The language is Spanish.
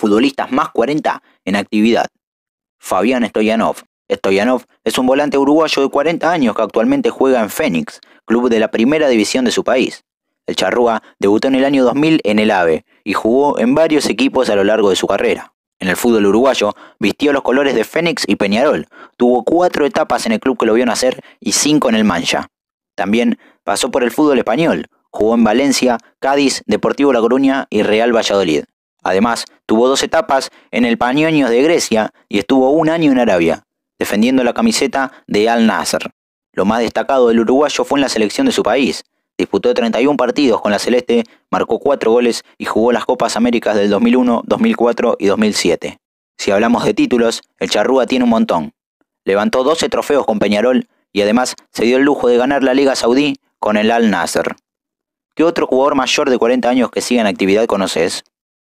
futbolistas más 40 en actividad. Fabián Stoyanov. Stoyanov es un volante uruguayo de 40 años que actualmente juega en Fénix, club de la primera división de su país. El charrúa debutó en el año 2000 en el AVE y jugó en varios equipos a lo largo de su carrera. En el fútbol uruguayo vistió los colores de Fénix y Peñarol. Tuvo cuatro etapas en el club que lo vio nacer y cinco en el Mancha. También pasó por el fútbol español. Jugó en Valencia, Cádiz, Deportivo La Coruña y Real Valladolid. Además, tuvo dos etapas en el Pañoños de Grecia y estuvo un año en Arabia, defendiendo la camiseta de Al Nasser. Lo más destacado del uruguayo fue en la selección de su país. Disputó 31 partidos con la Celeste, marcó 4 goles y jugó las Copas Américas del 2001, 2004 y 2007. Si hablamos de títulos, el Charrúa tiene un montón. Levantó 12 trofeos con Peñarol y además se dio el lujo de ganar la Liga Saudí con el Al Nasser. ¿Qué otro jugador mayor de 40 años que siga en actividad conoces?